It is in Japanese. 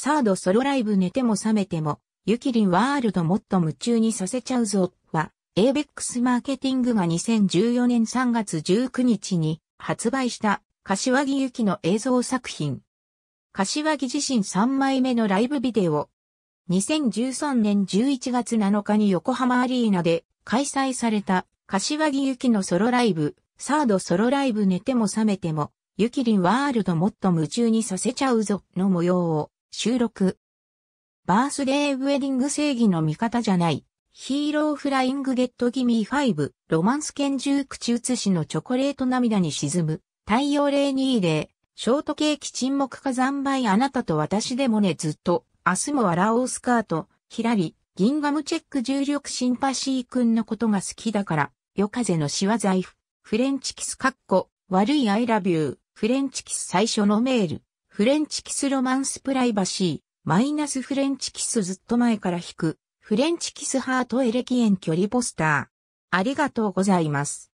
サードソロライブ寝ても覚めても、ゆきりんワールドもっと夢中にさせちゃうぞ、は、エーベックスマーケティングが2014年3月19日に発売した柏木ゆきの映像作品。柏木自身3枚目のライブビデオ。2013年11月7日に横浜アリーナで開催された柏木ゆきのソロライブ、サードソロライブ寝ても覚めても、ゆきりんワールドもっと夢中にさせちゃうぞの模様を収録。バースデーウェディング正義の味方じゃない。ヒーローフライングゲットギミー5、ロマンス拳銃口写しのチョコレート涙に沈む、太陽0 2 0ショートケーキ沈黙火山灰あなたと私でもねずっと、明日も笑おうスカート、ひらり、ギンガムチェック重力シンパシー君のことが好きだから、夜風のしわ財布、フレンチキスカッコ、悪いアイラビュー、フレンチキス最初のメール。フレンチキスロマンスプライバシー、マイナスフレンチキスずっと前から引く、フレンチキスハートエレキン距離ポスター。ありがとうございます。